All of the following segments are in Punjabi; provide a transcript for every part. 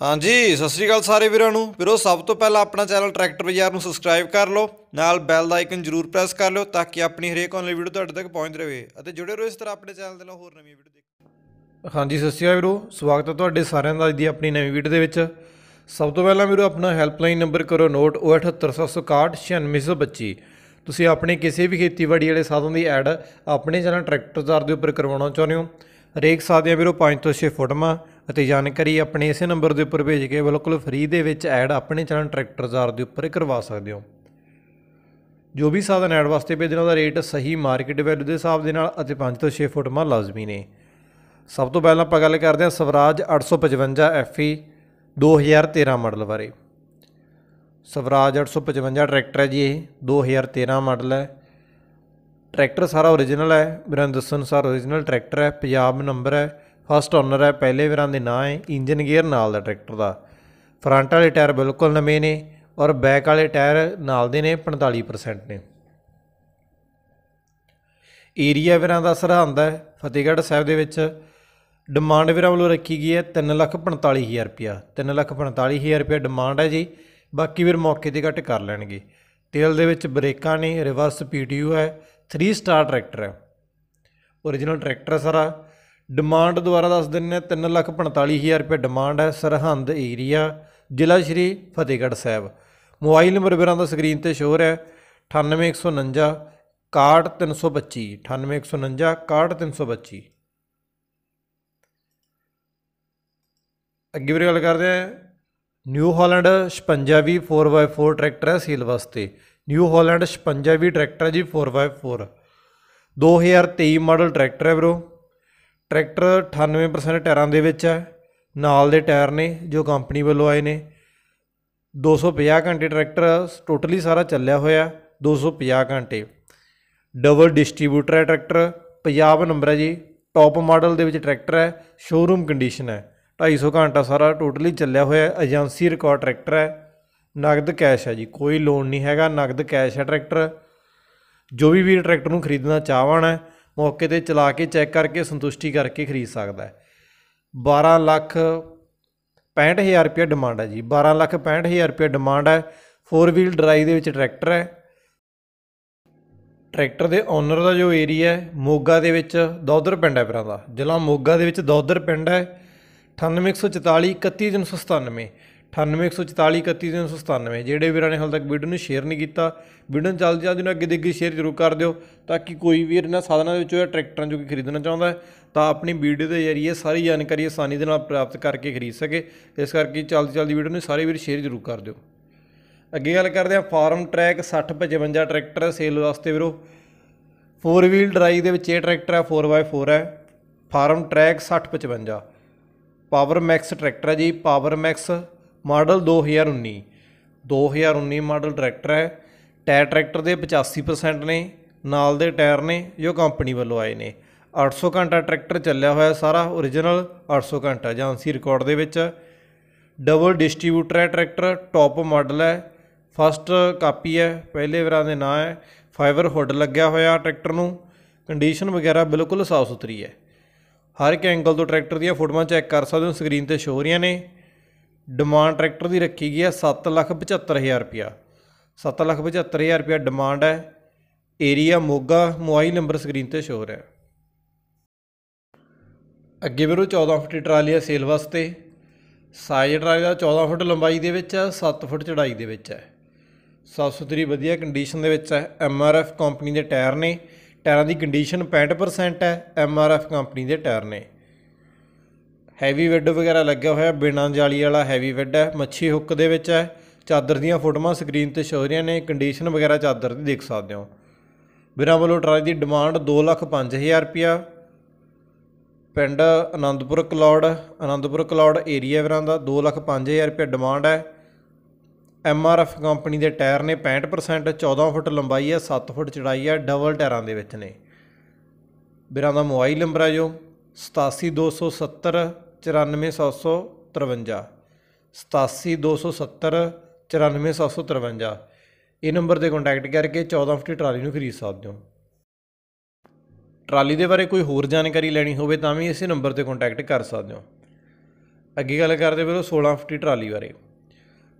ਹਾਂਜੀ ਸਤਿ ਸ੍ਰੀ ਅਕਾਲ ਸਾਰੇ ਵੀਰਾਂ ਨੂੰ ਵੀਰੋ ਸਭ ਤੋਂ ਪਹਿਲਾਂ ਆਪਣਾ ਚੈਨਲ ਟਰੈਕਟਰ ਬਾਜ਼ਾਰ ਨੂੰ ਸਬਸਕ੍ਰਾਈਬ ਕਰ ਲਓ ਨਾਲ ਬੈਲ ਦਾ ਆਈਕਨ ਜ਼ਰੂਰ ਪ੍ਰੈਸ ਕਰ ਲਓ ਤਾਂ ਕਿ ਆਪਣੀ ਹਰੇਕ ਆਨਲਾਈਨ ਵੀਡੀਓ ਤੁਹਾਡੇ ਤੱਕ ਪਹੁੰਚਦੀ ਰਹੇ ਅਤੇ ਜੁੜੇ ਰਹੋ ਇਸ ਤਰ੍ਹਾਂ ਆਪਣੇ ਚੈਨਲ ਦੇ ਨਾਲ ਹੋਰ ਨਵੀਆਂ ਵੀਡੀਓ ਦੇਖ ਹਾਂਜੀ ਸਤਿ ਸ੍ਰੀ ਅਕਾਲ ਵੀਰੋ ਸਵਾਗਤ ਹੈ ਤੁਹਾਡੇ ਸਾਰਿਆਂ ਦਾ ਅੱਜ ਦੀ ਆਪਣੀ ਨਵੀਂ ਵੀਡੀਓ ਦੇ ਵਿੱਚ ਸਭ ਤੋਂ ਪਹਿਲਾਂ ਵੀਰੋ ਆਪਣਾ ਹੈਲਪਲਾਈਨ ਨੰਬਰ ਕਰੋ ਨੋਟ 07871696125 ਤੁਸੀਂ ਆਪਣੇ ਕਿਸੇ ਵੀ ਖੇਤੀਬਾੜੀ ਵਾਲੇ ਸਾਧਨ ਦੀ ਐਡ ਆਪਣੇ ਚੈਨਲ ਟਰੈਕਟਰ ਚਾਰ ਦੇ ਉੱਪਰ ਕਰਵਾਉਣਾ ਚਾਹੁੰਦੇ ਹੋ ਹਰੇਕ ਸਾਧਿਆਂ ਵੀਰੋ 5 ਤੋਂ 6 ਫੋਟੋਆਂ ਅਤੇ ਜਾਣਕਾਰੀ ਆਪਣੇ ਇਸੇ ਨੰਬਰ ਦੇ ਉੱਪਰ ਭੇਜ ਕੇ ਬਿਲਕੁਲ ਫ੍ਰੀ ਦੇ ਵਿੱਚ ਐਡ ਆਪਣੇ ਚੈਨਲ ਟਰੈਕਟਰ ਜ਼ਾਰ ਦੇ ਉੱਪਰ ਕਰਵਾ ਸਕਦੇ ਹੋ ਜੋ ਵੀ ਸਾਧਨ ਐਡ ਵਾਸਤੇ ਭੇਜਣਾ ਉਹਦਾ ਰੇਟ ਸਹੀ ਮਾਰਕੀਟ ਵੈਲਿਊ ਦੇ ਹਿਸਾਬ ਦੇ ਨਾਲ ਅਤੇ 5 ਤੋਂ 6 ਫੁੱਟ ਮਾ ਲਾਜ਼ਮੀ ਨੇ ਸਭ ਤੋਂ ਪਹਿਲਾਂ ਆਪਾਂ ਗੱਲ ਕਰਦੇ ਹਾਂ ਸਵਰਾਜ 855 FE 2013 ਮਾਡਲ ਬਾਰੇ ਸਵਰਾਜ 855 ਟਰੈਕਟਰ ਹੈ ਜੀ ਇਹ 2013 ਮਾਡਲ ਹੈ ਟਰੈਕਟਰ ਸਾਰਾ origignal ਹੈ ਬਿਨਾਂ ਦੱਸਣ ਸਾਰਾ origignal ਟਰੈਕਟਰ ਹੈ ਪੰਜਾਬ ਨੰਬਰ ਹੈ ਫਸਟ ਓਨਰ ਹੈ ਪਹਿਲੇ ਵਿਰਾਂ ਦੇ ਨਾਂ ਹੈ ਇੰਜਨ ਗੇਅਰ ਨਾਲ ਦਾ ਟਰੈਕਟਰ ਦਾ ਫਰੰਟ ਵਾਲੇ ਟਾਇਰ ਬਿਲਕੁਲ ਨਵੇਂ ਨੇ ਔਰ ਬੈਕ ਵਾਲੇ ਟਾਇਰ ਨਾਲ ਦੇ ਨੇ 45% ਨੇ ਏਰੀਆ ਵਿਰਾਂ ਦਾ ਸਰਹੰਦ ਹੈ ਫਤਿਹਗੜ੍ਹ ਸਾਹਿਬ ਦੇ ਵਿੱਚ ਡਿਮਾਂਡ ਵਿਰਾਂ ਵੱਲੋਂ ਰੱਖੀ ਗਈ ਹੈ 345000 ਰੁਪਿਆ 345000 ਰੁਪਿਆ ਡਿਮਾਂਡ ਹੈ ਜੀ ਬਾਕੀ ਵੀਰ ਮੌਕੇ ਤੇ ਘੱਟ ਕਰ ਲੈਣਗੇ ਤੇਲ ਦੇ ਵਿੱਚ ਬ੍ਰੇਕਾਂ ਨੇ ਰਿਵਰਸ ਪੀਟੀਯੂ ਹੈ 3 ਸਟਾਰ ਟਰੈਕਟਰ ਹੈ origignal ਟਰੈਕਟਰ ਸਾਰਾ ਡਿਮਾਂਡ ਦੁਆਰਾ ਦੱਸ ਦਿੰਨੇ 345000 ਰੁਪਏ ਡਿਮਾਂਡ ਹੈ ਸਰਹੰਦ ਏਰੀਆ ਜ਼ਿਲ੍ਹਾ ਸ਼੍ਰੀ ਫਤਿਹਗੜ੍ਹ ਸਾਹਿਬ ਮੋਬਾਈਲ ਨੰਬਰ ਵੀਰਾਂ ਦਾ ਸਕਰੀਨ ਤੇ ਸ਼ੋਰ ਹੈ 98149 61325 98149 ਅੱਗੇ ਵੀ ਗੱਲ ਕਰਦੇ ਆ new Holland 56V 4x4 tractor ਹੈ ਸੇਲ ਵਾਸਤੇ ਨਿਊ ਹਾਲੈਂਡ 56V ਟਰੈਕਟਰ ਹੈ ਜੀ 4x4 2023 ਮਾਡਲ ਟਰੈਕਟਰ ਹੈ ਵੀਰੋ ਟਰੈਕਟਰ 98% ਟਾਇਰਾਂ ਦੇ ਵਿੱਚ ਹੈ ਨਾਲ ਦੇ ਟਾਇਰ ਨੇ ਜੋ ਕੰਪਨੀ ਵੱਲੋਂ ਆਏ ਨੇ 250 ਘੰਟੇ ਟਰੈਕਟਰ ਟੋਟਲੀ ਸਾਰਾ ਚੱਲਿਆ ਹੋਇਆ 250 ਘੰਟੇ ਡਬਲ ਡਿਸਟ੍ਰੀਬਿਊਟਰ ਹੈ ਟਰੈਕਟਰ ਪੰਜਾਬ ਨੰਬਰ ਹੈ ਜੀ ਟੌਪ ਮਾਡਲ ਦੇ ਵਿੱਚ ਟਰੈਕਟਰ ਹੈ ਸ਼ੋਰੂਮ ਕੰਡੀਸ਼ਨ ਹੈ 250 ਘੰਟਾ ਸਾਰਾ ਟੋਟਲੀ ਚੱਲਿਆ ਹੋਇਆ ਏਜੰਸੀ ਰਿਕਾਰਡ ਟਰੈਕਟਰ ਹੈ ਨਗਦ ਕੈਸ਼ ਹੈ ਜੀ ਕੋਈ ਲੋਨ ਨਹੀਂ ਹੈਗਾ ਨਗਦ ਕੈਸ਼ ਹੈ ਟਰੈਕਟਰ ਜੋ ਵੀ ਵੀਰ ਟਰੈਕਟਰ ਨੂੰ ਖਰੀਦਣਾ ਚਾਹਵਾਨ ਹੈ ਮੌਕੇ ਤੇ ਚਲਾ ਕੇ ਚੈੱਕ ਕਰਕੇ ਸੰਤੁਸ਼ਟੀ ਕਰਕੇ ਖਰੀਦ ਸਕਦਾ ਹੈ 12 ਲੱਖ 65000 ਰੁਪਏ ਡਿਮਾਂਡ ਹੈ ਜੀ 12 ਲੱਖ 65000 ਰੁਪਏ ਡਿਮਾਂਡ ਹੈ 4 ਵੀਲ ਡਰਾਈਵ ਦੇ ਵਿੱਚ ਟਰੈਕਟਰ ਹੈ ਟਰੈਕਟਰ ਦੇ ਓਨਰ ਦਾ ਜੋ ਏਰੀਆ ਹੈ ਮੋਗਾ ਦੇ ਵਿੱਚ ਦੌਦਰ ਪਿੰਡ ਹੈ ਭਰਾ ਦਾ ਜ਼ਿਲ੍ਹਾ ਮੋਗਾ ਦੇ ਵਿੱਚ ਦੌਦਰ ਪਿੰਡ ਹੈ 98144 31397 9814431397 ਜਿਹੜੇ ਵੀਰਾਂ ਨੇ ਹਾਲ ਤੱਕ ਵੀਡੀਓ ਨੂੰ ਸ਼ੇਅਰ ਨਹੀਂ ਕੀਤਾ ਵੀਡੀਓ ਨੂੰ ਜਲਦੀ ਜਲਦੀ ਨੂੰ ਅੱਗੇ ਦੇਖ ਅੱਗੇ ਸ਼ੇਅਰ ਜ਼ਰੂਰ ਕਰ ਦਿਓ ਤਾਂ ਕਿ ਕੋਈ ਵੀਰ ਇਹਨਾਂ ਸਾਧਨਾਂ ਦੇ ਵਿੱਚੋਂ ਜਾਂ ਟਰੈਕਟਰਾਂ ਜੋ ਕਿ ਖਰੀਦਣਾ ਚਾਹੁੰਦਾ ਹੈ ਤਾਂ ਆਪਣੀ ਵੀਡੀਓ ਦੇ ਜ਼ਰੀਏ ਸਾਰੀ ਜਾਣਕਾਰੀ ਆਸਾਨੀ ਦੇ ਨਾਲ ਪ੍ਰਾਪਤ ਕਰਕੇ ਖਰੀਦ ਸਕੇ ਇਸ ਕਰਕੇ ਜਲਦੀ ਜਲਦੀ ਵੀਡੀਓ ਨੂੰ ਸਾਰੇ ਵੀਰ ਸ਼ੇਅਰ ਜ਼ਰੂਰ ਕਰ ਦਿਓ ਅੱਗੇ ਗੱਲ ਕਰਦੇ ਆ ਫਾਰਮ ਟਰੈਕ 6055 ਟਰੈਕਟਰ ਸੇਲ ਵਾਸਤੇ ਵੀਰੋ 4 ਵੀਲ ਡਰਾਈਵ ਦੇ ਵਿੱਚ ਇਹ ਟਰੈਕਟਰ ਹੈ 4x4 ਹੈ Farmtrac 6055 power max tractor ਹੈ ਜੀ power max model 2019 2019 model tractor ਹੈ ਟਾਇਰ ਟਰੈਕਟਰ ਦੇ 85% ਨੇ ਨਾਲ ਦੇ ਟਾਇਰ ਨੇ ਜੋ ਕੰਪਨੀ ਵੱਲੋਂ ਆਏ ਨੇ 800 ਘੰਟਾ ਟਰੈਕਟਰ ਚੱਲਿਆ ਹੋਇਆ ਸਾਰਾ origignal 800 ਘੰਟਾ ਜਾਂਸੀ ਰਿਕਾਰਡ ਦੇ ਵਿੱਚ ਡਬਲ ਡਿਸਟ੍ਰੀਬਿਊਟਰ ਹੈ ਟਰੈਕਟਰ ਟੌਪ ਮਾਡਲ ਹੈ ਫਸਟ ਕਾਪੀ ਹੈ ਪਹਿਲੇ ਵਾਰਾਂ ਦੇ ਨਾਂ ਹੈ ਫਾਈਬਰ ਹੁੱਡ ਲੱਗਿਆ ਹੋਇਆ ਟਰੈਕਟਰ ਨੂੰ ਕੰਡੀਸ਼ਨ ਵਗੈਰਾ ਬਿਲਕੁਲ ਸਾਫ਼ ਸੁਥਰੀ ਹੈ ਹਰ ਇੱਕ ਐਂਗਲ ਤੋਂ ਟਰੈਕਟਰ ਦੀਆਂ ਫੋਟੋਆਂ ਚੈੱਕ ਕਰ ਸਕਦੇ ਹੋ ਸਕਰੀਨ ਤੇ ਸ਼ੋ ਹੋ ਰਹੀਆਂ ਨੇ ਡਿਮਾਂਡ ਟਰੈਕਟਰ ਦੀ ਰੱਖੀ ਗਈ ਹੈ 775000 ਰੁਪਿਆ 775000 ਰੁਪਿਆ ਡਿਮਾਂਡ ਹੈ area Moga mobile number screen ਤੇ ਸ਼ੋਅ ਰਿਹਾ ਅੱਗੇ ਵੀਰੋ 14 ਫੁੱਟ ਟਰਾਲੀ ਹੈ ਸੇਲ ਵਾਸਤੇ ਸਾਈਜ਼ ਟਰਾਲੀ ਦਾ 14 ਫੁੱਟ ਲੰਬਾਈ ਦੇ ਵਿੱਚ ਹੈ 7 ਫੁੱਟ ਚੜਾਈ ਦੇ ਵਿੱਚ ਹੈ ਸਾਫ ਸੁਥਰੀ ਵਧੀਆ ਕੰਡੀਸ਼ਨ ਦੇ ਵਿੱਚ ਹੈ ਐਮ ਆਰ ਐਫ ਕੰਪਨੀ ਦੇ ਟਾਇਰ ਨੇ ਟਾਇਰਾਂ ਦੀ ਕੰਡੀਸ਼ਨ 65% ਹੈ ਐਮ ਆਰ ਐਫ ਕੰਪਨੀ ਦੇ ਟਾਇਰ ਨੇ ਹੈਵੀ ਵੈੱਡ ਵਗੈਰਾ ਲੱਗਿਆ ਹੋਇਆ ਬਿਨਾਂ ਜਾਲੀ ਵਾਲਾ ਹੈਵੀ ਵੈੱਡ ਹੈ ਮੱਛੀ ਹੁੱਕ ਦੇ ਵਿੱਚ ਹੈ ਚਾਦਰ ਦੀਆਂ ਫੋਟੋਆਂ ਸਕਰੀਨ ਤੇ ਸ਼ੋਅ ਰਹੀਆਂ ਨੇ ਕੰਡੀਸ਼ਨ ਵਗੈਰਾ ਚਾਦਰ ਦੀ ਦੇਖ ਸਕਦੇ ਹੋ ਬਿਨਾਂ ਵੱਲੋਂ ਟਰਾਲੀ ਦੀ ਡਿਮਾਂਡ 2,05,000 ਰੁਪਿਆ ਪਿੰਡ ਆਨੰਦਪੁਰ ਕਲੌੜ ਆਨੰਦਪੁਰ ਕਲੌੜ ਏਰੀਆ ਵਿਰਾਂ ਦਾ 2,05,000 ਰੁਪਇਆ ਡਿਮਾਂਡ ਹੈ ਐਮ ਆਰ ਐਫ ਕੰਪਨੀ ਦੇ ਟਾਇਰ ਨੇ 65% 14 ਫੁੱਟ ਲੰਬਾਈ ਹੈ 7 ਫੁੱਟ ਚੜਾਈ ਹੈ ਡਬਲ ਟਾਇਰਾਂ ਦੇ ਵਿੱਚ ਨੇ ਵੀਰਾਂ ਦਾ ਮੋਬਾਈਲ ਨੰਬਰ ਹੈ ਜੋ 87270 94753 ਇਹ ਨੰਬਰ ਤੇ ਕੰਟੈਕਟ ਕਰਕੇ 14 ਫੁੱਟ ਟਰਾਲੀ ਨੂੰ ਖਰੀਦ ਸਕਦੇ ਹੋ ਟਰਾਲੀ ਦੇ ਬਾਰੇ ਕੋਈ ਹੋਰ ਜਾਣਕਾਰੀ ਲੈਣੀ ਹੋਵੇ ਤਾਂ ਵੀ ਇਸੇ ਨੰਬਰ ਤੇ ਕੰਟੈਕਟ ਕਰ ਸਕਦੇ ਹੋ ਅੱਗੇ ਗੱਲ ਕਰਦੇ ਵੀਰੋ 16 ਫੁੱਟੀ ਟਰਾਲੀ ਬਾਰੇ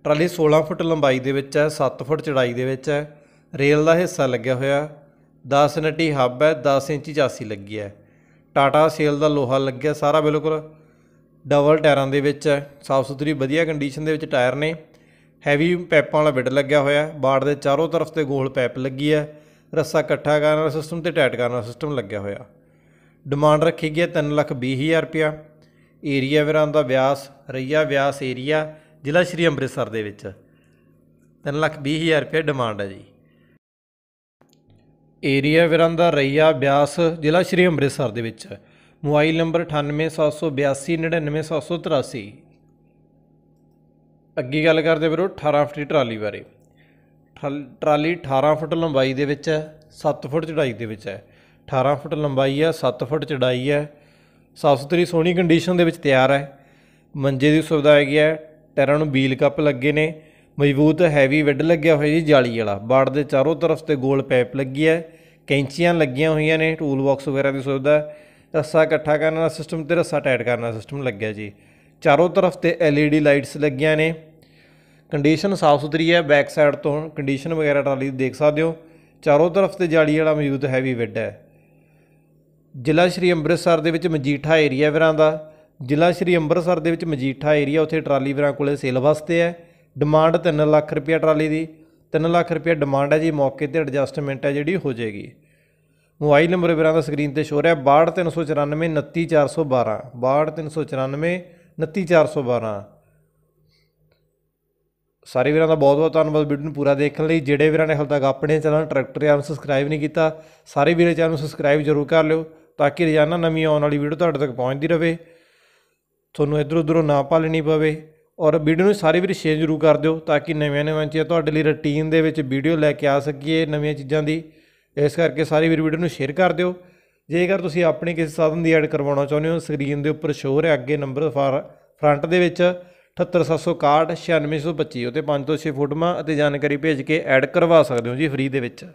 ਟਰਾਲੀ 16 ਫੁੱਟ ਲੰਬਾਈ ਦੇ ਵਿੱਚ ਹੈ 7 ਫੁੱਟ ਚੜਾਈ ਦੇ ਵਿੱਚ ਹੈ ਰੇਲ ਦਾ ਹਿੱਸਾ ਲੱਗਿਆ ਹੋਇਆ 10 ਨਟੀ ਹੱਬ ਹੈ 10 ਇੰਚੀ ਚਾਸੀ ਲੱਗੀ ਹੈ ਟਾਟਾ ਸੇਲ ਦਾ ਲੋਹਾ ਲੱਗਿਆ ਸਾਰਾ ਬਿਲਕੁਲ ਡਬਲ ਟਾਇਰਾਂ ਦੇ ਵਿੱਚ ਸਾਫ ਸੁਥਰੀ ਵਧੀਆ ਕੰਡੀਸ਼ਨ ਦੇ ਵਿੱਚ ਟਾਇਰ ਨੇ ਹੈਵੀ ਪੈਪਾਂ ਵਾਲਾ ਬਿੱਡ ਲੱਗਿਆ ਹੋਇਆ ਬਾੜ ਦੇ ਚਾਰੋਂ ਤਰਫ ਤੇ ਗੋਲ ਪੈਪ ਲੱਗੀ ਹੈ ਰੱਸਾ ਇਕੱਠਾ ਕਰਨ ਵਾਲਾ ਸਿਸਟਮ ਤੇ ਟਾਈਟ ਕਰਨ ਵਾਲਾ ਸਿਸਟਮ ਲੱਗਿਆ ਹੋਇਆ ਡਿਮਾਂਡ ਰੱਖੀ ਗਈ ਹੈ 320000 ਰੁਪਿਆ ਏਰੀਆ ਵੀਰਾਂ ਦਾ ਵਿਆਸ ਰਈਆ ਵਿਆਸ ਏਰੀਆ ਜ਼ਿਲ੍ਹਾ ਸ਼੍ਰੀ ਅੰਮ੍ਰਿਤਸਰ ਦੇ ਵਿੱਚ 320000 ਰੁਪਏ ਡਿਮਾਂਡ ਹੈ ਜੀ ਏਰੀਆ ਵਿਰਾਂਦਾ ਰਈਆ ਬਿਆਸ ਜ਼ਿਲ੍ਹਾ ਸ਼੍ਰੀ ਅੰਮ੍ਰਿਤਸਰ ਦੇ ਵਿੱਚ ਮੋਬਾਈਲ ਨੰਬਰ 9872899783 ਅੱਗੇ ਗੱਲ ਕਰਦੇ ਵੀਰੋ 18 ਫੁੱਟ ਟਰਾਲੀ ਬਾਰੇ ਟਰਾਲੀ 18 ਫੁੱਟ ਲੰਬਾਈ ਦੇ ਵਿੱਚ ਹੈ 7 ਫੁੱਟ ਚੜਾਈ ਦੇ ਵਿੱਚ ਹੈ 18 ਫੁੱਟ ਲੰਬਾਈ ਹੈ 7 ਫੁੱਟ ਚੜਾਈ ਹੈ ਸਾਫ ਸੁਥਰੀ ਸੋਹਣੀ ਕੰਡੀਸ਼ਨ ਦੇ ਵਿੱਚ ਤਿਆਰ ਹੈ ਮੰਜੇ ਦੀ ਸੁਵਿਧਾ ਹੈਗੀ ਹੈ ਟਰਨ ਬੀਲ ਕੱਪ ਲੱਗੇ ਨੇ ਮਜ਼ਬੂਤ ਹੈਵੀ ਵਿੱਡ ਲੱਗਿਆ ਹੋਇਆ ਜੀ ਜਾਲੀ ਵਾਲਾ ਬਾੜ ਦੇ ਚਾਰੋਂ ਤਰਫ ਤੇ ਗੋਲ ਪਾਈਪ ਲੱਗੀ ਹੈ ਕੈਂਚੀਆਂ ਲੱਗੀਆਂ ਹੋਈਆਂ ਨੇ ਟੂਲ ਬਾਕਸ ਵਗੈਰਾ ਦੀ ਸੁਵਿਧਾ ਰੱਸਾ ਇਕੱਠਾ ਕਰਨ ਦਾ ਸਿਸਟਮ ਤੇ ਰੱਸਾ ਟਾਈਟ ਕਰਨ ਦਾ ਸਿਸਟਮ ਲੱਗਿਆ ਜੀ ਚਾਰੋਂ ਤਰਫ ਤੇ ਐਲਈਡੀ ਲਾਈਟਸ ਲੱਗੀਆਂ ਨੇ ਕੰਡੀਸ਼ਨ ਸਾਫ ਸੁਥਰੀ ਹੈ ਬੈਕ ਸਾਈਡ ਤੋਂ ਕੰਡੀਸ਼ਨ ਵਗੈਰਾ ਟਰਾਲੀ ਦੀ ਦੇਖ ਸਕਦੇ ਹੋ ਚਾਰੋਂ ਤਰਫ ਤੇ ਜਾਲੀ ਵਾਲਾ ਮਜ਼ਬੂਤ ਹੈਵੀ ਵਿੱਡ ਹੈ ਜ਼ਿਲ੍ਹਾ ਸ਼੍ਰੀ ਅੰਮ੍ਰਿਤਸਰ ਦੇ ਵਿੱਚ ਮਜੀਠਾ ਏਰੀਆ ਵਿਰਾਂ ਦਾ ਜ਼ਿਲ੍ਹਾ ਸ਼੍ਰੀ ਅੰਮ੍ਰਿਤਸਰ ਦੇ ਵਿੱਚ ਮਜੀਠਾ ਏਰੀਆ ਉੱਥੇ ਟਰਾਲੀ ਵਿਰਾਂ ਕੋਲੇ ਸੇਲ ਵਾਸਤੇ ਹੈ ਡਿਮਾਂਡ 3 ਲੱਖ ਰੁਪਏ ਟਰਾਲੀ ਦੀ 3 ਲੱਖ ਰੁਪਏ ਡਿਮਾਂਡ ਹੈ ਜੀ ਮੌਕੇ ਤੇ ਐਡਜਸਟਮੈਂਟ ਹੈ ਜਿਹੜੀ ਹੋ ਜਾਏਗੀ ਮੋਬਾਈਲ ਨੰਬਰ ਵੀਰਾਂ ਦਾ ਸਕਰੀਨ ਤੇ ਸ਼ੋ ਰਿਹਾ 62394 29412 62394 29412 ਸਾਰੇ ਵੀਰਾਂ ਦਾ ਬਹੁਤ ਬਹੁਤ ਧੰਨਵਾਦ ਵੀਡੀਓ ਨੂੰ ਪੂਰਾ ਦੇਖਣ ਲਈ ਜਿਹੜੇ ਵੀਰਾਂ ਨੇ ਹਾਲ ਤੱਕ ਆਪਣੇ ਚੈਨਲ ਟਰੈਕਟਰ ਯਾਰ ਨੂੰ ਸਬਸਕ੍ਰਾਈਬ ਨਹੀਂ ਕੀਤਾ ਸਾਰੇ ਵੀਰੇ ਚੈਨਲ ਨੂੰ ਸਬਸਕ੍ਰਾਈਬ ਜ਼ਰੂਰ ਕਰ ਲਿਓ ਤਾਂ ਕਿ ਰੋਜ਼ਾਨਾ ਨਵੀਂ ਆਉਣ ਵਾਲੀ ਵੀਡੀਓ ਤੁਹਾਡੇ ਤੱਕ ਪਹੁੰਚਦੀ ਰਹੇ ਤੁਹਾਨੂੰ ਇਧਰ ਉਧਰੋਂ ਨਾ ਪਾ ਲੈਣੀ ਪਵੇ ਔਰ ਵੀਡੀਓ ਨੂੰ ਸਾਰੇ ਵੀਰ ਸ਼ੇਅਰ ਜ਼ਰੂਰ ਕਰ ਦਿਓ ਤਾਂ ਕਿ ਨਵੇਂ ਨਵੇਂ ਚੀਜ਼ਾਂ ਤੁਹਾਡੇ ਲਈ ਰੁਟੀਨ ਦੇ ਵਿੱਚ ਵੀਡੀਓ ਲੈ ਕੇ ਆ ਸਕੀਏ ਨਵੀਆਂ ਚੀਜ਼ਾਂ ਦੀ ਇਸ ਕਰਕੇ ਸਾਰੇ ਵੀਰ ਵੀਡੀਓ ਨੂੰ ਸ਼ੇਅਰ ਕਰ ਦਿਓ ਜੇਕਰ ਤੁਸੀਂ ਆਪਣੇ ਕਿਸੇ ਸਾਧਨ ਦੀ ਐਡ ਕਰਵਾਉਣਾ ਚਾਹੁੰਦੇ ਹੋ ਸਕਰੀਨ ਦੇ ਉੱਪਰ ਸ਼ੋਅ ਹੈ ਅੱਗੇ ਨੰਬਰ ਫਰੰਟ ਦੇ ਵਿੱਚ 78761 9625 ਉਤੇ 5 ਤੋਂ 6 ਫੋਟੋਆਂ ਅਤੇ ਜਾਣਕਾਰੀ ਭੇਜ ਕੇ ਐਡ ਕਰਵਾ ਸਕਦੇ ਹੋ ਜੀ ਫ੍ਰੀ ਦੇ ਵਿੱਚ